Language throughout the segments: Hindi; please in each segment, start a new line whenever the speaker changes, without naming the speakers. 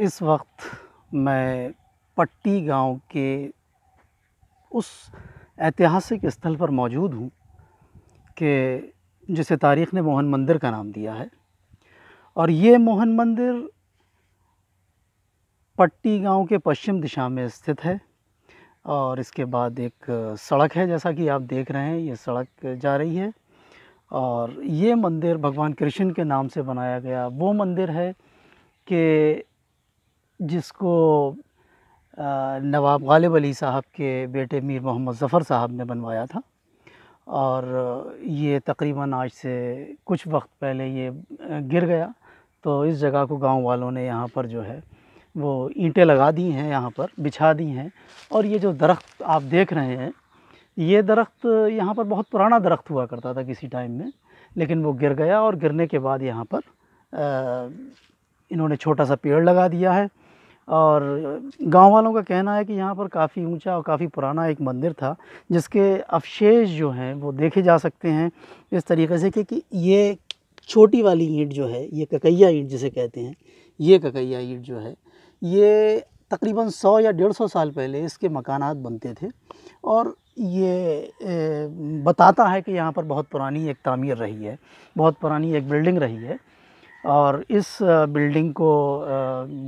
इस वक्त मैं पट्टी गांव के उस ऐतिहासिक स्थल पर मौजूद हूँ कि जिसे तारीख़ ने मोहन मंदिर का नाम दिया है और ये मोहन मंदिर पट्टी गांव के पश्चिम दिशा में स्थित है और इसके बाद एक सड़क है जैसा कि आप देख रहे हैं ये सड़क जा रही है और ये मंदिर भगवान कृष्ण के नाम से बनाया गया वो मंदिर है कि जिसको नवाब गालिब अली साहब के बेटे मीर मोहम्मद ज़फ़र साहब ने बनवाया था और ये तकरीबन आज से कुछ वक्त पहले ये गिर गया तो इस जगह को गांव वालों ने यहाँ पर जो है वो ईंटें लगा दी हैं यहाँ पर बिछा दी हैं और ये जो दरख्त आप देख रहे हैं ये दरख्त यहाँ पर बहुत पुराना दरख्त हुआ करता था किसी टाइम में लेकिन वो गिर गया और गिरने के बाद यहाँ पर आ, इन्होंने छोटा सा पेड़ लगा दिया है और गांव वालों का कहना है कि यहाँ पर काफ़ी ऊंचा और काफ़ी पुराना एक मंदिर था जिसके अवशेष जो हैं वो देखे जा सकते हैं इस तरीके से कि, कि ये छोटी वाली ईंट जो है ये ककैया ईंट जिसे कहते हैं ये ककैया ईंट जो है ये तकरीबन सौ या डेढ़ सौ साल पहले इसके मकानात बनते थे और ये बताता है कि यहाँ पर बहुत पुरानी एक तामीर रही है बहुत पुरानी एक बिल्डिंग रही है और इस बिल्डिंग को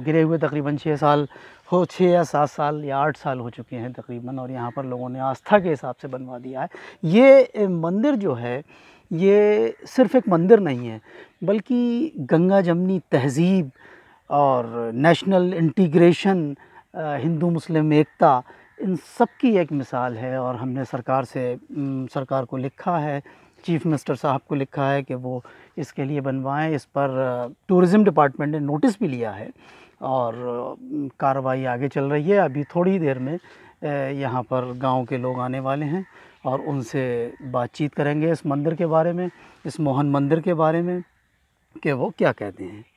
गिरे हुए तकरीबन छः साल हो छः या सात साल या आठ साल हो चुके हैं तकरीबन और यहाँ पर लोगों ने आस्था के हिसाब से बनवा दिया है ये मंदिर जो है ये सिर्फ एक मंदिर नहीं है बल्कि गंगा जमनी तहज़ीब और नेशनल इंटीग्रेशन हिंदू मुस्लिम एकता इन सब की एक मिसाल है और हमने सरकार से सरकार को लिखा है चीफ मिनिस्टर साहब को लिखा है कि वो इसके लिए बनवाएं इस पर टूरिज़्म डिपार्टमेंट ने नोटिस भी लिया है और कार्रवाई आगे चल रही है अभी थोड़ी देर में यहाँ पर गांव के लोग आने वाले हैं और उनसे बातचीत करेंगे इस मंदिर के बारे में इस मोहन मंदिर के बारे में कि वो क्या कहते हैं